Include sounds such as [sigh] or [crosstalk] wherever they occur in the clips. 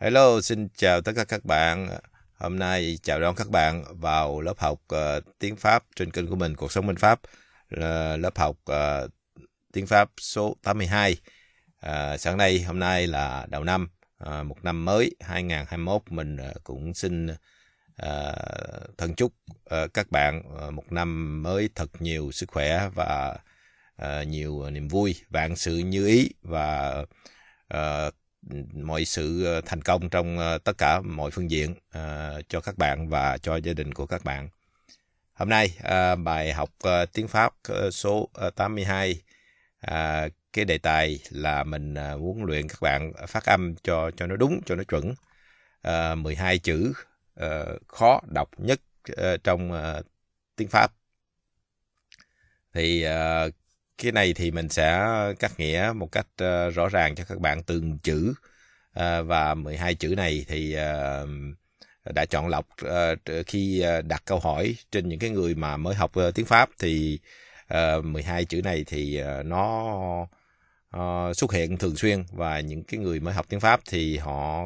Hello, xin chào tất cả các bạn. Hôm nay chào đón các bạn vào lớp học uh, tiếng Pháp trên kênh của mình Cuộc sống Minh Pháp, uh, lớp học uh, tiếng Pháp số 82. Uh, ờ, sáng nay hôm nay là đầu năm, uh, một năm mới 2021 mình uh, cũng xin uh, thân chúc uh, các bạn uh, một năm mới thật nhiều sức khỏe và uh, nhiều niềm vui, vạn sự như ý và uh, mọi sự ờ, thành công trong ờ, tất cả mọi phương diện ờ, cho các bạn và cho gia đình của các bạn. Hôm nay bài học tiếng Pháp số 82 cái đề tài là mình muốn luyện các bạn phát âm cho cho nó đúng, cho nó chuẩn. 12 chữ khó đọc nhất trong tiếng Pháp. Thì cái này thì mình sẽ cắt nghĩa một cách uh, rõ ràng cho các bạn từng chữ uh, và 12 chữ này thì uh, đã chọn lọc uh, khi đặt câu hỏi trên những cái người mà mới học uh, tiếng Pháp thì uh, 12 chữ này thì uh, nó uh, xuất hiện thường xuyên và những cái người mới học tiếng Pháp thì họ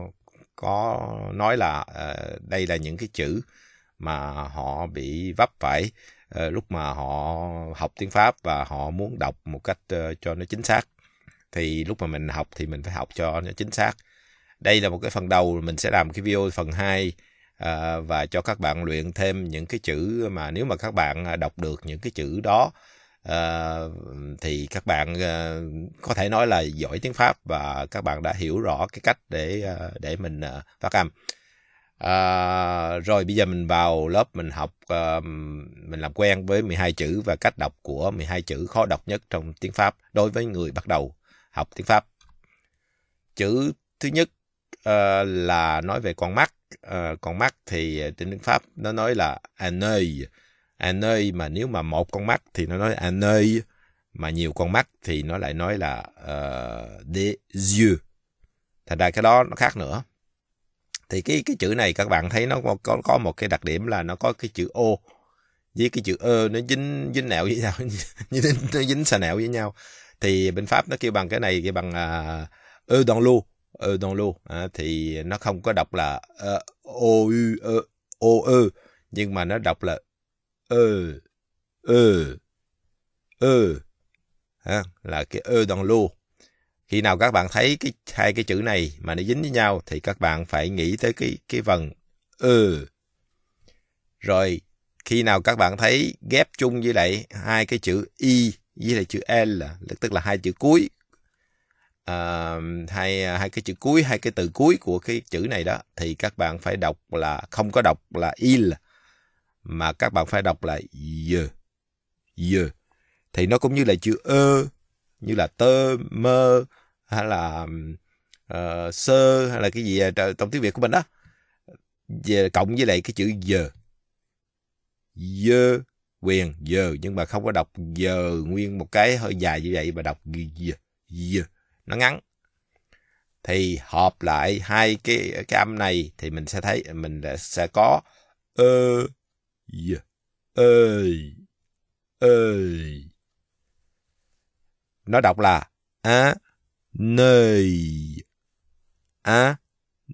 có nói là uh, đây là những cái chữ mà họ bị vấp phải Ờ, lúc mà họ học tiếng pháp và họ muốn đọc một cách ờ, cho nó chính xác thì lúc mà mình học thì mình phải học cho nó chính xác đây là một cái phần đầu mình sẽ làm cái video phần 2 ờ, và cho các bạn luyện thêm những cái chữ mà nếu mà các bạn à, đọc được những cái chữ đó thì các bạn có thể nói là giỏi tiếng pháp và các bạn đã hiểu rõ cái cách để để mình phát âm À, rồi bây giờ mình vào lớp mình học uh, mình làm quen với 12 chữ và cách đọc của 12 chữ khó đọc nhất trong tiếng Pháp đối với người bắt đầu học tiếng Pháp. Chữ thứ nhất uh, là nói về con mắt, uh, con mắt thì trên tiếng Pháp nó nói là un œil. Un œil mà nếu mà một con mắt thì nó nói un œil, mà nhiều con mắt thì nó lại nói là uh, des yeux. Thành ra cái đó nó khác nữa thì cái cái chữ này các bạn thấy nó có có một cái đặc điểm là nó có cái chữ ô với cái chữ ơ nó dính dính nẹo với nhau như [laughs] dính nó dính xà nẹo với nhau thì bên pháp nó kêu bằng cái này kêu bằng à, ơ đòn lu ơ đòn lu à, thì nó không có đọc là ô ư ơ ô ơ nhưng mà nó đọc là ơ ơ ơ à, là cái ơ đòn lu khi nào các bạn thấy cái hai cái chữ này mà nó dính với nhau thì các bạn phải nghĩ tới cái cái phần ừ. Rồi khi nào các bạn thấy ghép chung với lại hai cái chữ y với lại chữ l tức là hai chữ cuối à, hai hai cái chữ cuối hai cái từ cuối của cái chữ này đó thì các bạn phải đọc là không có đọc là il mà các bạn phải đọc là y y thì nó cũng như là chữ ơ như là tơ mơ hay là uh, sơ hay là cái gì à, trong tiếng Việt của mình đó về cộng với lại cái chữ giờ giờ quyền giờ nhưng mà không có đọc giờ nguyên một cái hơi dài như vậy mà đọc giờ, giờ nó ngắn thì hợp lại hai cái cái âm này thì mình sẽ thấy mình sẽ có ơ giờ ơi ơi nó đọc là á Nơi. À,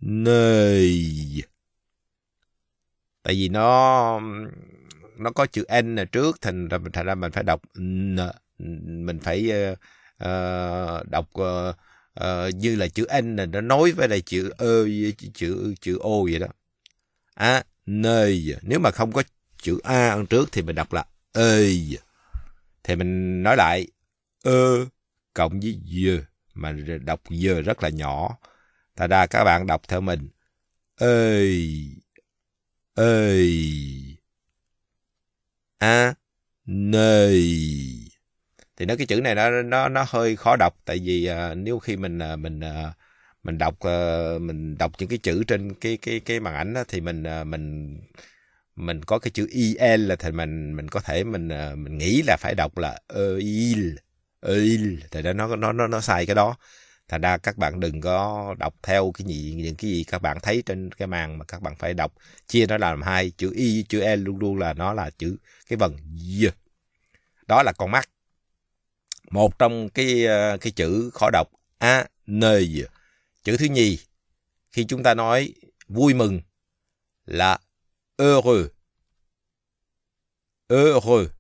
nơi. Tại vì nó nó có chữ n trước thành ra thành ra mình phải đọc n, mình phải uh, uh, đọc uh, uh, như là chữ n là nó nối với lại chữ ơ chữ, chữ chữ o vậy đó. À, nơi. Nếu mà không có chữ a ăn trước thì mình đọc là ơi. Thì mình nói lại ơ cộng với dơ mà đọc giờ rất là nhỏ. Ta đa các bạn đọc theo mình. Ơi! Ơi! A! À, nơi! Thì nói cái chữ này nó nó nó hơi khó đọc tại vì à, nếu khi mình à, mình à, mình đọc à, mình đọc những cái chữ trên cái cái cái màn ảnh đó, thì mình à, mình mình có cái chữ il là thì mình mình có thể mình à, mình nghĩ là phải đọc là il Ý, thì đó nó nó nó nó sai cái đó thành ra các bạn đừng có đọc theo cái gì những cái gì các bạn thấy trên cái màn mà các bạn phải đọc chia nó làm hai chữ y chữ e luôn luôn là nó là chữ cái vần y đó là con mắt một trong cái ờ, cái chữ khó đọc a n chữ thứ nhì khi chúng ta nói vui mừng là heureux heureux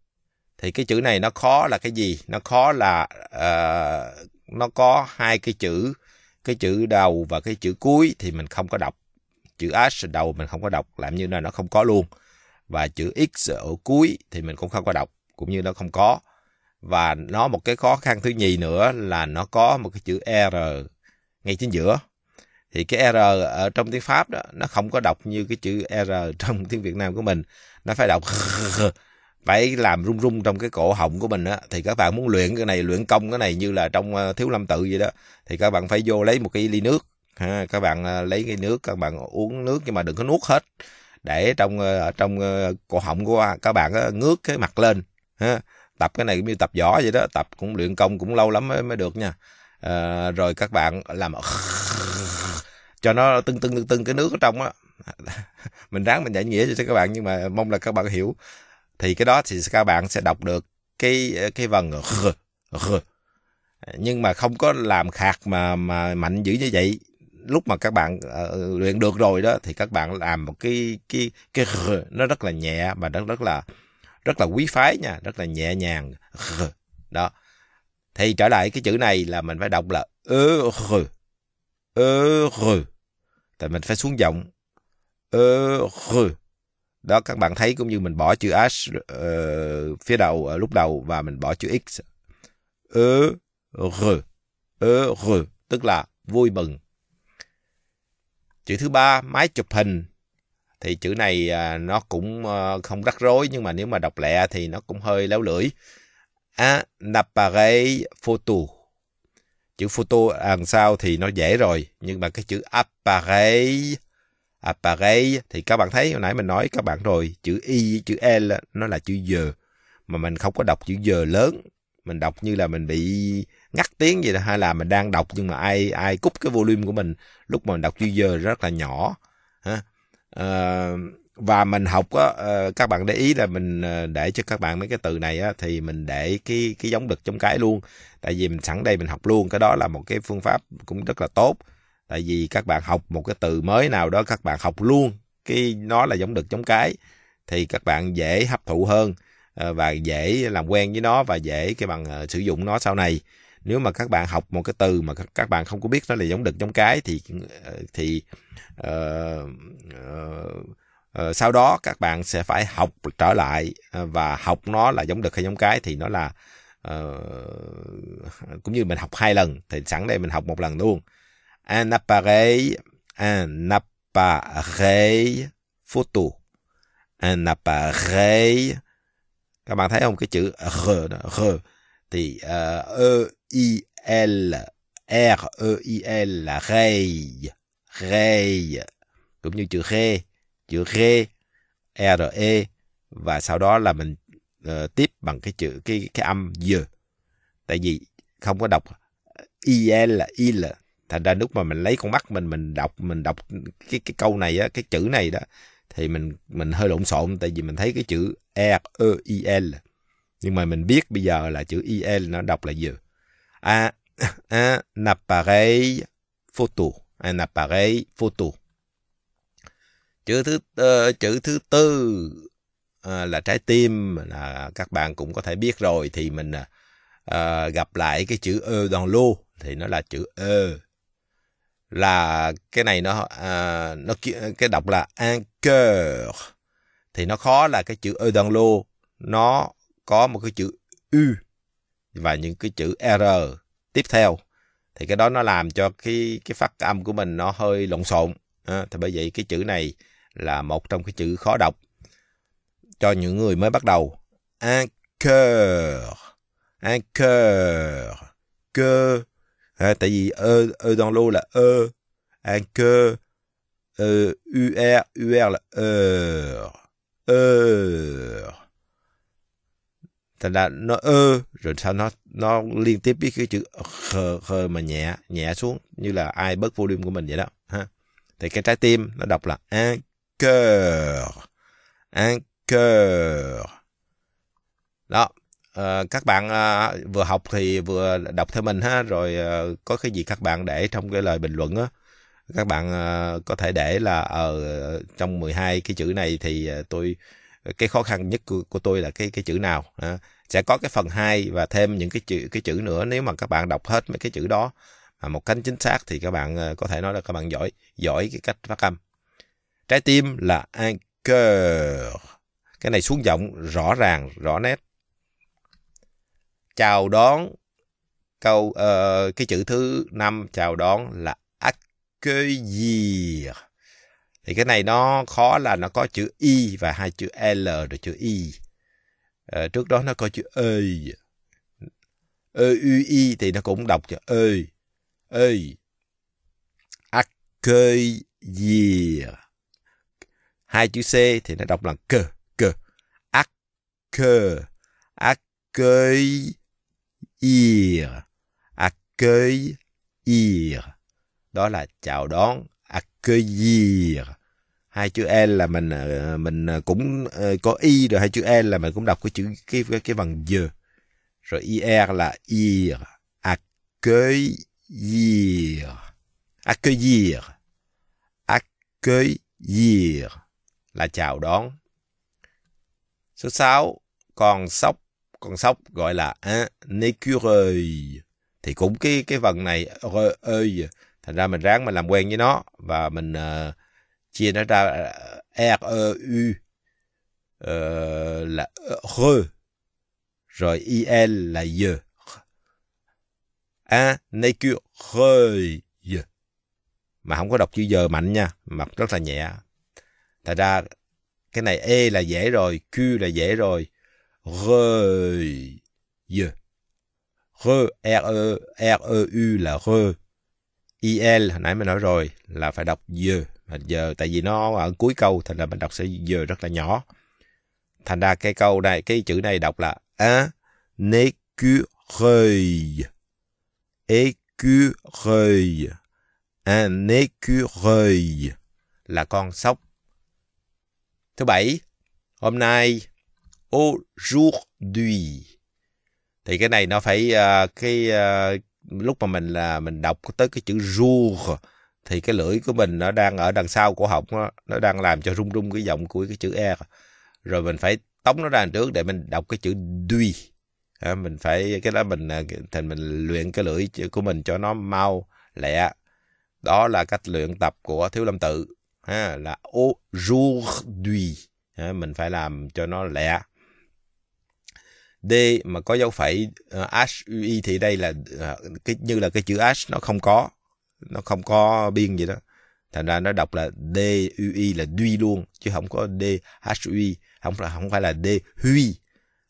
thì cái chữ này nó khó là cái gì nó khó là uh, nó có hai cái chữ cái chữ đầu và cái chữ cuối thì mình không có đọc chữ s đầu mình không có đọc làm như là nó không có luôn và chữ x ở cuối thì mình cũng không có đọc cũng như nó không có và nó một cái khó khăn thứ nhì nữa là nó có một cái chữ r ngay chính giữa thì cái r ở trong tiếng pháp đó nó không có đọc như cái chữ r trong tiếng việt nam của mình nó phải đọc [laughs] phải làm rung rung trong cái cổ họng của mình á thì các bạn muốn luyện cái này luyện công cái này như là trong ờ, thiếu lâm tự vậy đó thì các bạn phải vô lấy một cái ly nước ha các bạn ờ, lấy cái nước các bạn uống nước nhưng mà đừng có nuốt hết để trong ờ, trong cổ họng của các bạn á, ngước cái mặt lên ha tập cái này cũng như tập võ vậy đó tập cũng luyện công cũng lâu lắm mới, mới được nha à, rồi các bạn làm [laughs] cho nó tưng tưng tưng tưng cái nước ở trong á [laughs] mình ráng mình giải nghĩa cho các bạn nhưng mà mong là các bạn hiểu thì cái đó thì các bạn sẽ đọc được cái cái vần r, r. nhưng mà không có làm khạc mà mà mạnh dữ như vậy lúc mà các bạn uh, luyện được rồi đó thì các bạn làm một cái cái cái r, nó rất là nhẹ và rất rất là rất là quý phái nha rất là nhẹ nhàng r. đó thì trở lại cái chữ này là mình phải đọc là ơ r ơ r tại mình phải xuống giọng ơ r đó các bạn thấy cũng như mình bỏ chữ h uh, phía đầu ở ờ, lúc đầu và mình bỏ chữ x ơ r ơ r tức là vui mừng chữ thứ ba máy chụp hình thì chữ này uh, nó cũng uh, không rắc rối nhưng mà nếu mà đọc lẹ thì nó cũng hơi léo lưỡi à, appareil photo chữ photo đằng à, sau thì nó dễ rồi nhưng mà cái chữ appareil À, appareil thì các bạn thấy hồi nãy mình nói các bạn rồi chữ y với chữ l nó là chữ giờ mà mình không có đọc chữ giờ lớn mình đọc như là mình bị ngắt tiếng vậy đó hay là mình đang đọc nhưng mà ai ai cúp cái volume của mình lúc mà mình đọc chữ giờ rất là nhỏ ha à, và mình học á, ờ, các bạn để ý là mình ờ, để cho các bạn mấy cái từ này á, thì mình để cái cái giống đực trong cái luôn tại vì mình sẵn đây mình học luôn cái đó là một cái phương pháp cũng rất là tốt tại vì các bạn học một cái từ mới nào đó các bạn học luôn cái nó là giống đực giống cái thì các bạn dễ hấp thụ hơn ờ, và dễ làm quen với nó và dễ cái bằng ờ, sử dụng nó sau này nếu mà các bạn học một cái từ mà các bạn không có biết nó là giống đực giống cái thì ờ, thì uh, uh, uh, sau đó các bạn sẽ phải học trở lại và học nó là giống đực hay giống cái thì nó là uh, cũng như mình học hai lần thì sẵn đây mình học một lần luôn un appareil, un appareil photo, un appareil. Các bạn thấy không cái chữ r, đó, r thì uh, e i l r e i l là ray, ray cũng như chữ khe, chữ khe r e và sau đó là mình uh, tiếp bằng cái chữ cái cái âm d tại vì không có đọc i-l il il thành ra lúc mà mình lấy con mắt mình mình đọc mình đọc cái cái câu này á cái chữ này đó thì mình mình hơi lộn xộn tại vì mình thấy cái chữ e e i l nhưng mà mình biết bây giờ là chữ i e l nó đọc là gì a a appareil photo a appareil photo chữ thứ uh, chữ thứ tư uh, là trái tim là các bạn cũng có thể biết rồi thì mình uh, gặp lại cái chữ e dans l'eau thì nó là chữ e là cái này nó à, nó cái đọc là un cœur thì nó khó là cái chữ eudanglo nó có một cái chữ u và những cái chữ r tiếp theo thì cái đó nó làm cho cái cái phát âm của mình nó hơi lộn xộn à, thì bởi vậy cái chữ này là một trong cái chữ khó đọc cho những người mới bắt đầu un cœur un cœur cœur Hein, t'as dit E, E dans l'eau, là, E, un que, euh, UR, UR, là, heure, heure. Thành là nó e rồi sau nó nó liên tiếp với cái chữ khờ khờ mà nhẹ, nhẹ xuống như là ai bớt volume của mình vậy đó. Ha. Thì cái trái tim nó đọc là un cœur, un cœur. Đó, Ờ, các bạn à, vừa học thì vừa đọc theo mình ha rồi à, có cái gì các bạn để trong cái lời bình luận á các bạn à, có thể để là ở à, trong 12 cái chữ này thì à, tôi cái khó khăn nhất của, của tôi là cái cái chữ nào à, sẽ có cái phần 2 và thêm những cái chữ cái chữ nữa nếu mà các bạn đọc hết mấy cái chữ đó mà một cách chính xác thì các bạn à, có thể nói là các bạn giỏi giỏi cái cách phát âm trái tim là anchor cái này xuống giọng rõ ràng rõ nét chào đón câu uh, cái chữ thứ năm chào đón là accueillir thì cái này nó khó là nó có chữ y và hai chữ l rồi chữ i uh, ờ, trước đó nó có chữ e e u i thì nó cũng đọc chữ e e accueillir hai chữ c thì nó đọc là c c ac accueillir ir, accueil, ir. Đó là chào đón, accueillir. Hai chữ l là mình ờ, mình ờ, cũng ờ, có y rồi hai chữ l là mình cũng đọc cái chữ cái cái, cái bằng d. Rồi ir là ir, accueillir. Accueillir. Accueillir là chào đón. Số 6, còn sóc con sóc gọi là un écureuil thì cũng cái cái phần này ơi thành ra mình ráng mình làm quen với nó và mình uh, chia nó ra ờ, r e u ờ, là re rồi il là y a écureuil mà không có đọc chữ giờ mạnh nha mà rất là nhẹ thành ra cái này e là dễ rồi q là dễ rồi reuil. Re, R-E, R-E-U là re. IL hồi nãy mình nói rồi là phải đọc dơ. giờ tại vì nó ở cuối câu thành là mình đọc sẽ dơ rất là nhỏ. Thành ra cái câu này, cái chữ này đọc là A, né écureuil. Écureuil. Un écureuil là con sóc. Thứ bảy, hôm nay aujourd'hui. Thì cái này nó phải uh, cái uh, lúc mà mình là mình đọc tới cái chữ jour thì cái lưỡi của mình nó đang ở đằng sau của họng đó, nó đang làm cho rung rung cái giọng của cái chữ e rồi mình phải tống nó ra đằng trước để mình đọc cái chữ duy à, mình phải cái đó mình à, thì mình luyện cái lưỡi của mình cho nó mau lẹ đó là cách luyện tập của thiếu lâm tự ha, là aujourd'hui à, mình phải làm cho nó lẹ D mà có dấu phẩy uh, ờ, HUI thì đây là ờ, cái như là cái chữ H nó không có nó không có biên gì đó thành ra nó đọc là D U I là duy luôn chứ không có D H U không là không phải là D huy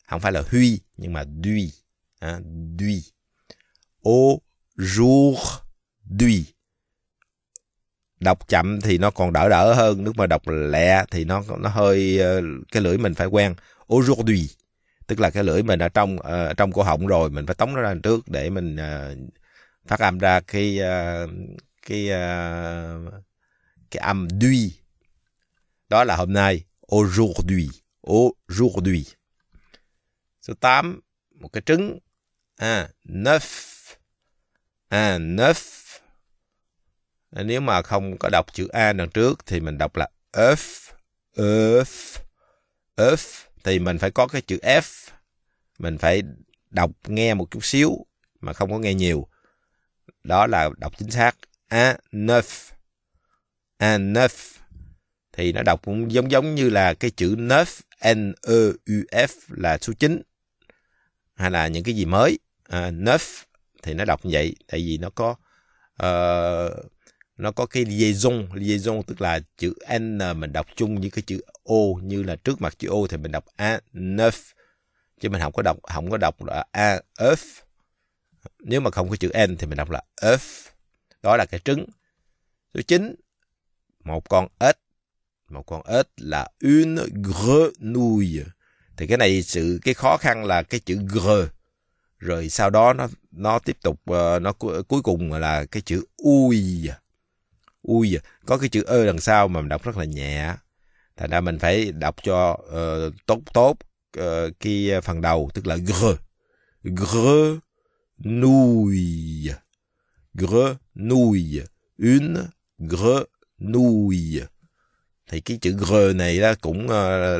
không phải là huy nhưng mà duy à, duy au jour duy đọc chậm thì nó còn đỡ đỡ hơn nếu mà đọc lẹ thì nó nó hơi ờ, cái lưỡi mình phải quen aujourd'hui tức là cái lưỡi mình ở trong ở ờ, trong cổ họng rồi mình phải tống nó ra trước để mình ờ, phát âm ra cái ờ, cái cái âm duy đó là hôm nay aujourd'hui aujourd'hui số 8 một cái trứng à neuf à neuf à, nếu mà không có đọc chữ a đằng trước thì mình đọc là œuf œuf œuf thì mình phải có cái chữ F mình phải đọc nghe một chút xíu mà không có nghe nhiều đó là đọc chính xác a neuf a neuf thì nó đọc cũng giống giống như là cái chữ neuf n e u f là số 9 hay là những cái gì mới à, neuf thì nó đọc như vậy tại vì nó có uh, nó có cái liaison liaison tức là chữ n mình đọc chung với cái chữ o như là trước mặt chữ o thì mình đọc a neuf chứ mình không có đọc không có đọc là a f nếu mà không có chữ n thì mình đọc là f đó là cái trứng số 9 một con ếch một con ếch là une grenouille thì cái này sự cái khó khăn là cái chữ gr rồi sau đó nó nó tiếp tục ờ, nó cuối cùng là cái chữ ui ui giời, có cái chữ ơ đằng sau mà mình đọc rất là nhẹ thành ra mình phải đọc cho uh, tốt tốt uh, cái phần đầu tức là gr gr nouille gr nouille une gr nouille thì cái chữ g này đó cũng uh,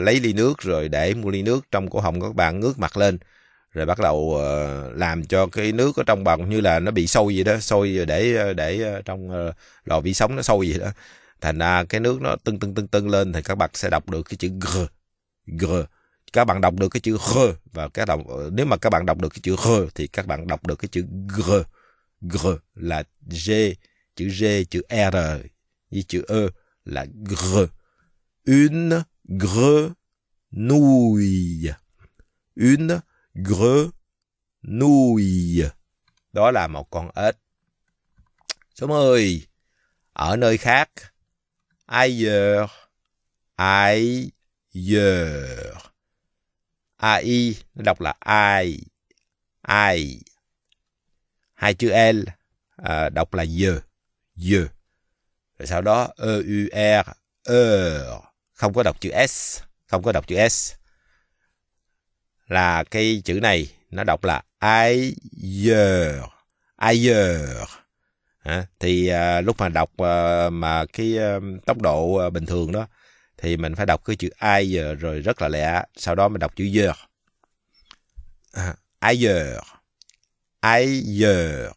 lấy ly nước rồi để mua ly nước trong cổ họng các bạn ngước mặt lên rồi bắt đầu ờ, làm cho cái nước ở trong bào như là nó bị sôi gì đó sôi để để trong ờ, lò vi sóng nó sôi gì đó thành ra cái nước nó tưng tưng tưng tưng lên thì các bạn sẽ đọc được cái chữ g g các bạn đọc được cái chữ g và các đọc ờ, nếu mà các bạn đọc được cái chữ g thì các bạn đọc được cái chữ g g là g chữ g chữ r với chữ e là g une grenouille une Grenouille. Đó là một con ếch. Số 10. Ở nơi khác. Ailleurs. Ailleurs. AI nó đọc là ai. Ai. Hai chữ L à, đọc là giờ. Giờ. Rồi sau đó E U R. Er. Không có đọc chữ S. Không có đọc chữ S là cái chữ này nó đọc là ailleurs ailleurs à, thì à, lúc mà đọc à, mà cái à, tốc độ à, bình thường đó thì mình phải đọc cái chữ ailleurs rồi rất là lẹ sau đó mình đọc chữ giờ à, ailleurs ailleurs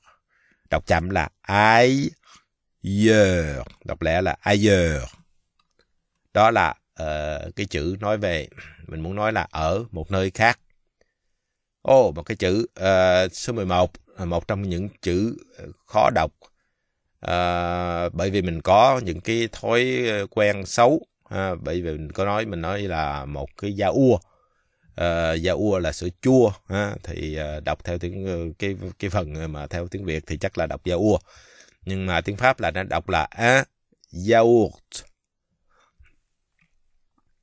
đọc chậm là ailleurs đọc lẽ là ailleurs đó là Ờ, cái chữ nói về mình muốn nói là ở một nơi khác ô oh, một cái chữ uh, số 11 là một trong những chữ ờ, khó đọc uh, bởi vì mình có những cái thói quen xấu ha, bởi vì mình có nói mình nói là một cái da ua uh, da ua là sữa chua ha, thì uh, đọc theo tiếng cái cái phần mà theo tiếng việt thì chắc là đọc da ua nhưng mà tiếng pháp là nó đọc là a yaourt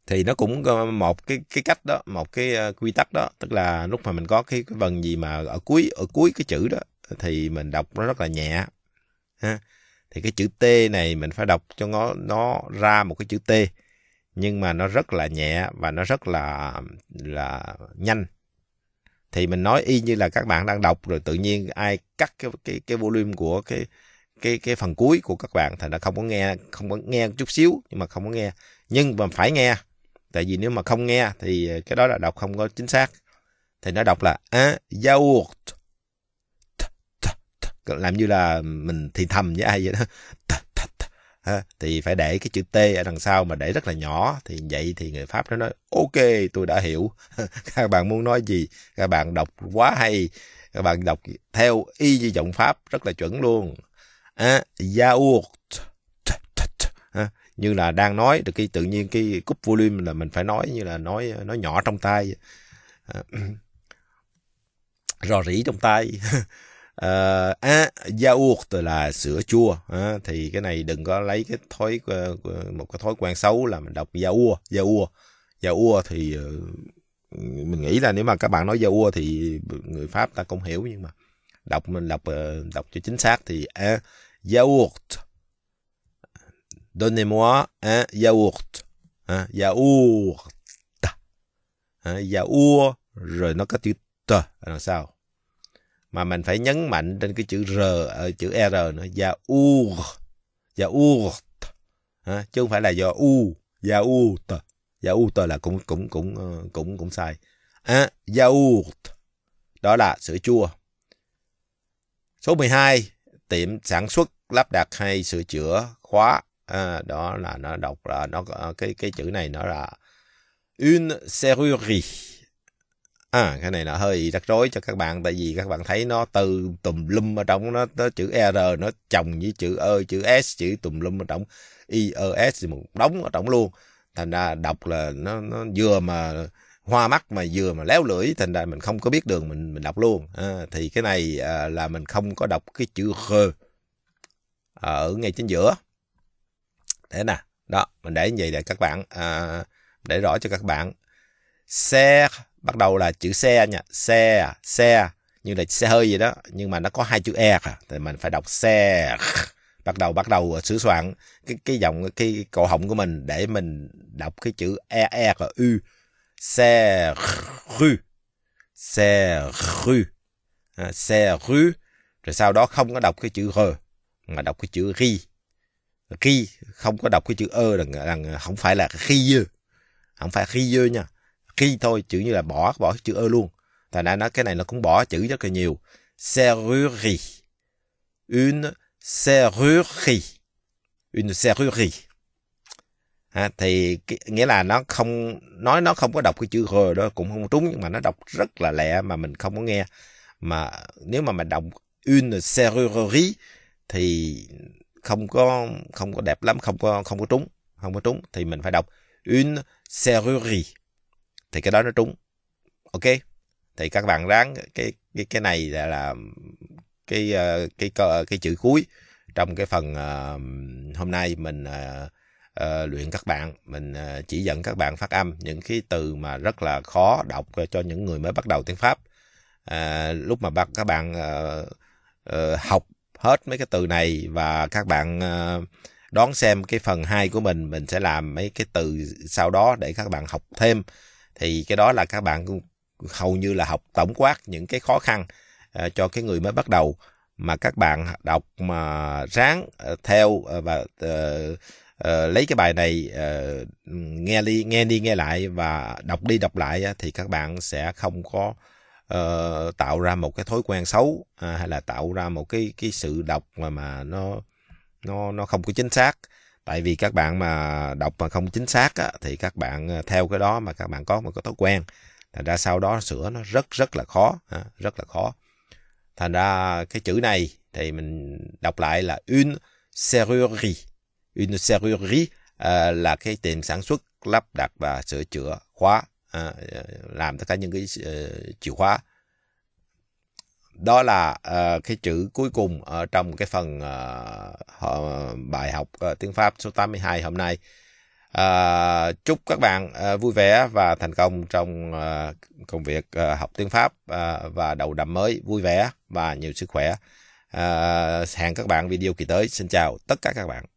thì nó cũng ờ, một cái cái cách đó một cái ờ, quy tắc đó tức là lúc mà mình có cái, cái vần gì mà ở cuối ở cuối cái chữ đó thì mình đọc nó rất là nhẹ ha thì cái chữ t này mình phải đọc cho nó nó ra một cái chữ t nhưng mà nó rất là nhẹ và nó rất là là nhanh thì mình nói y như là các bạn đang đọc rồi tự nhiên ai cắt cái cái cái volume của cái cái cái phần cuối của các bạn thì ra không có nghe không có nghe chút xíu nhưng mà không có nghe nhưng mà phải nghe tại vì nếu mà không nghe thì cái đó là đọc không có chính xác thì nó đọc là á yaourt làm như là mình thì thầm với ai vậy đó thì phải để cái chữ t ở đằng sau mà để rất là nhỏ thì vậy thì người pháp nó nói ok tôi đã hiểu [laughs] các bạn muốn nói gì các bạn đọc quá hay các bạn đọc theo y như giọng pháp rất là chuẩn luôn á, à, yaourt như là đang nói thì cái tự nhiên cái cúp volume là mình phải nói như là nói nói nhỏ trong tay ờ, [clears throat] rò rỉ trong tay à, à, yaourt là sữa chua à, thì cái này đừng có lấy cái thói ờ, ờ, một cái thói quen xấu là mình đọc yaourt yaourt yaourt thì mình nghĩ là nếu mà các bạn nói yaourt thì người pháp ta cũng hiểu nhưng mà đọc mình đọc đọc cho chính xác thì à, yaourt Donnez-moi un yaourt. Hein, yaourt. Hein, yaourt. Rồi nó có chữ t là làm sao? Mà mình phải nhấn mạnh trên cái chữ r, ở ờ, chữ r nữa. Yaourt. Yaourt. Hein, chứ không phải là do u. Yaourt. Yaourt là cũng cũng cũng cũng ờ, cũng, cũng sai. Hein, yaourt. Đó là sữa chua. Số 12. Tiệm sản xuất lắp đặt hay sửa chữa khóa à, đó là nó đọc là nó ờ, cái cái chữ này nó là une serrurerie à cái này là hơi rắc rối cho các bạn tại vì các bạn thấy nó từ tùm lum ở trong nó, nó chữ r nó chồng với chữ ơ chữ s chữ tùm lum ở trong i e, s một đống ở trong luôn thành ra đọc là nó nó vừa mà hoa mắt mà vừa mà léo lưỡi thành ra mình không có biết đường mình mình đọc luôn à, thì cái này à, là mình không có đọc cái chữ r ở ngay chính giữa thế nè đó mình để như vậy để các bạn à, để rõ cho các bạn xe bắt đầu là chữ xe nha xe xe như là xe hơi vậy đó nhưng mà nó có hai chữ e thì mình phải đọc xe [laughs] bắt đầu bắt đầu sửa soạn cái cái dòng cái cổ họng của mình để mình đọc cái chữ e e và u xe rue xe rue à, xe rue rồi sau đó không có đọc cái chữ r mà đọc cái chữ ri khi không có đọc cái chữ ơ là, rằng không phải là khi dư không phải khi dư nha khi thôi chữ như là bỏ bỏ chữ ơ luôn thành ra nó cái này nó cũng bỏ chữ rất là nhiều serrurerie une serrurerie une serrurerie à, thì nghĩa là nó không nói nó không có đọc cái chữ r đó cũng không trúng nhưng mà nó đọc rất là lẹ mà mình không có nghe mà nếu mà mình đọc une serrurerie thì không có không có đẹp lắm không có không có trúng không có trúng thì mình phải đọc une serrurie thì cái đó nó trúng ok thì các bạn ráng cái cái cái này là, là cái ờ, cái cái, cái chữ cuối trong cái phần uh, hôm nay mình uh, uh, luyện các bạn mình uh, chỉ dẫn các bạn phát âm những cái từ mà rất là khó đọc cho những người mới bắt đầu tiếng pháp uh, lúc mà các bạn uh, uh, học hết mấy cái từ này và các bạn ờ, đón xem cái phần 2 của mình mình sẽ làm mấy cái từ sau đó để các bạn học thêm thì cái đó là các bạn hầu như là học tổng quát những cái khó khăn ờ, cho cái người mới bắt đầu mà các bạn đọc mà ráng ờ, theo và uh, Uh, lấy cái bài này uh, nghe đi nghe đi nghe lại và đọc đi đọc lại thì các bạn sẽ không có uh, tạo ra một cái thói quen xấu à, hay là tạo ra một cái cái sự đọc mà mà nó nó nó không có chính xác tại vì các bạn mà đọc mà không chính xác á, thì các bạn ờ, theo cái đó mà các bạn có một cái thói quen thành ra sau đó sửa nó rất rất là khó à, rất là khó thành ra cái chữ này thì mình đọc lại là une serrurerie une serrurerie uh, là cái tiệm sản xuất lắp đặt và sửa chữa khóa à, làm tất cả những cái uh, chìa khóa đó là uh, cái chữ cuối cùng ở trong cái phần uh, bài học uh, tiếng Pháp số 82 hôm nay. Uh, chúc các bạn uh, vui vẻ và thành công trong uh, công việc uh, học tiếng Pháp uh, và đầu năm mới vui vẻ và nhiều sức khỏe. Uh, hẹn các bạn video kỳ tới. Xin chào tất cả các bạn.